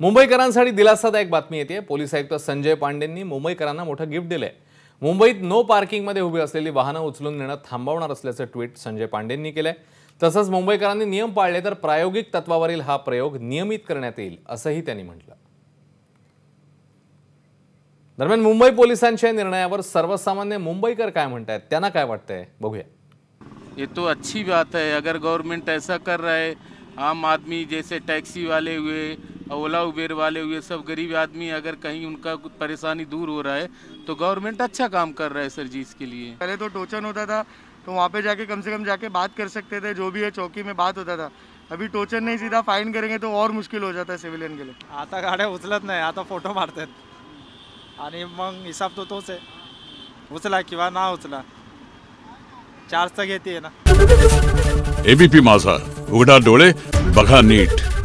मुंबईकरांसाठी दिलासादायक बातमी येते पोलीस आयुक्त संजय पांडेंनी मुंबईकरांना मोठं गिफ्ट दिलंय मुंबईत नो पार्किंग मध्ये उभी असलेली वाहनं उचलून नेणं थांबवणार असल्याचं ट्विट संजय पांडेंनी केलंय तसंच मुंबईकरांनी नियम पाळले तर प्रायोगिक तत्वावरील हा प्रयोग नियमित करण्यात येईल असंही त्यांनी म्हटलं दरम्यान मुंबई पोलिसांच्या निर्णयावर सर्वसामान्य मुंबईकर काय म्हणतायत त्यांना काय वाटतंय बघूया ये तो अच्छी बात है अगर गव्हर्नमेंट ऐसा कर रहा है आम आदमी जैसे टॅक्सीवाले वाले हुए ओला उबेर वाले हुए सब गरीब आदमी अगर कहीं उनका परेशानी दूर हो रहा है तो गवर्नमेंट अच्छा काम कर रहा है सर जी इसके लिए पहले तो टोचन होता था तो वहाँ पे जाके कम से कम जाके बात कर सकते थे जो भी है चौकी में बात होता था अभी टोचन नहीं सीधा फाइन करेंगे तो और मुश्किल हो जाता है सिविलियन के लिए आता गाड़े उचलत नहीं आता फोटो मारते आणि मग हिसाब तो तो उचला किंवा ना उचला चार्ज तर है ना एबीपी माझा उघडा डोळे बघा नीट